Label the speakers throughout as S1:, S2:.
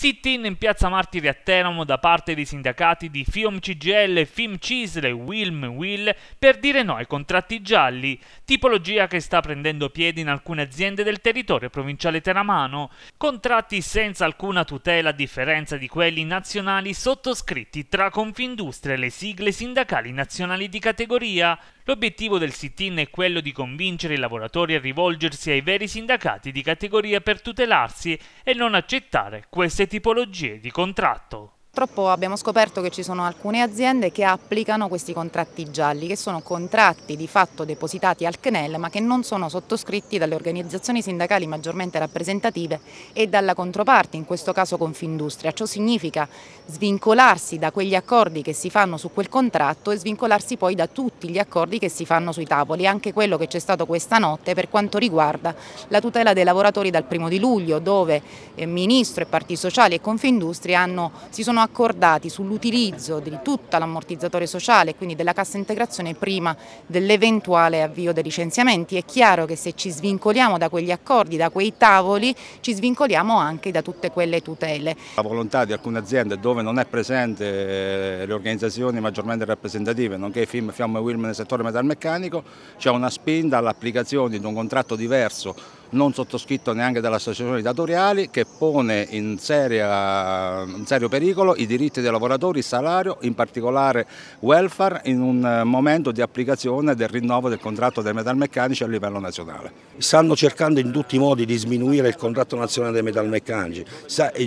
S1: sit-in in piazza Martiri a Teramo da parte dei sindacati di FIOM CGL, FIM CISL e WILM Will per dire no ai contratti gialli, tipologia che sta prendendo piede in alcune aziende del territorio provinciale teramano, contratti senza alcuna tutela a differenza di quelli nazionali sottoscritti tra Confindustria e le sigle sindacali nazionali di categoria. L'obiettivo del sit-in è quello di convincere i lavoratori a rivolgersi ai veri sindacati di categoria per tutelarsi e non accettare queste tipologie di contratto.
S2: Purtroppo abbiamo scoperto che ci sono alcune aziende che applicano questi contratti gialli, che sono contratti di fatto depositati al CNEL ma che non sono sottoscritti dalle organizzazioni sindacali maggiormente rappresentative e dalla controparte, in questo caso Confindustria. Ciò significa svincolarsi da quegli accordi che si fanno su quel contratto e svincolarsi poi da tutti gli accordi che si fanno sui tavoli, anche quello che c'è stato questa notte per quanto riguarda la tutela dei lavoratori dal primo di luglio, dove eh, Ministro e Parti Sociali e Confindustria hanno, si sono sono accordati sull'utilizzo di tutta l'ammortizzatore sociale quindi della cassa integrazione prima dell'eventuale avvio dei licenziamenti. È chiaro che se ci svincoliamo da quegli accordi, da quei tavoli, ci svincoliamo anche da tutte quelle tutele.
S3: La volontà di alcune aziende dove non è presente eh, le organizzazioni maggiormente rappresentative, nonché FIM, Fiamme e Wilm nel settore metalmeccanico, c'è una spinta all'applicazione di un contratto diverso non sottoscritto neanche dall'associazione associazioni datoriali, che pone in, seria, in, serio pericolo i diritti dei lavoratori, il salario, in particolare welfare, in un eh, momento di applicazione del rinnovo del contratto dei metalmeccanici a livello nazionale. Stanno cercando in tutti i modi di sminuire il contratto nazionale dei metalmeccanici,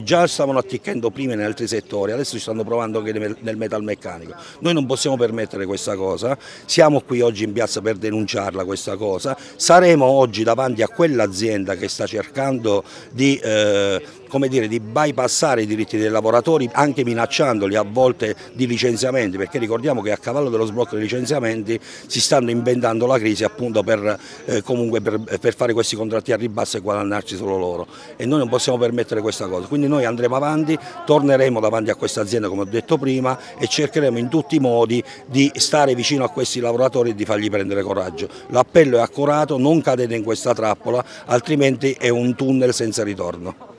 S4: già stavano atticchendo prima in altri settori, adesso ci stanno provando anche nel metalmeccanico. Noi non possiamo permettere questa cosa, siamo qui oggi in piazza per denunciarla questa cosa, saremo oggi davanti a quella un'azienda che sta cercando di, eh, dire, di, bypassare i diritti dei lavoratori anche minacciandoli a volte di licenziamenti perché ricordiamo che a cavallo dello sblocco dei licenziamenti si stanno inventando la crisi appunto per, eh, per, per fare questi contratti a ribasso e guadagnarci solo loro e noi non possiamo permettere questa cosa quindi noi andremo avanti, torneremo davanti a questa azienda come ho detto prima e cercheremo in tutti i modi di stare vicino a questi lavoratori e di fargli prendere coraggio. L'appello è accurato,
S3: non cadete in questa trappola, altrimenti è un tunnel senza ritorno.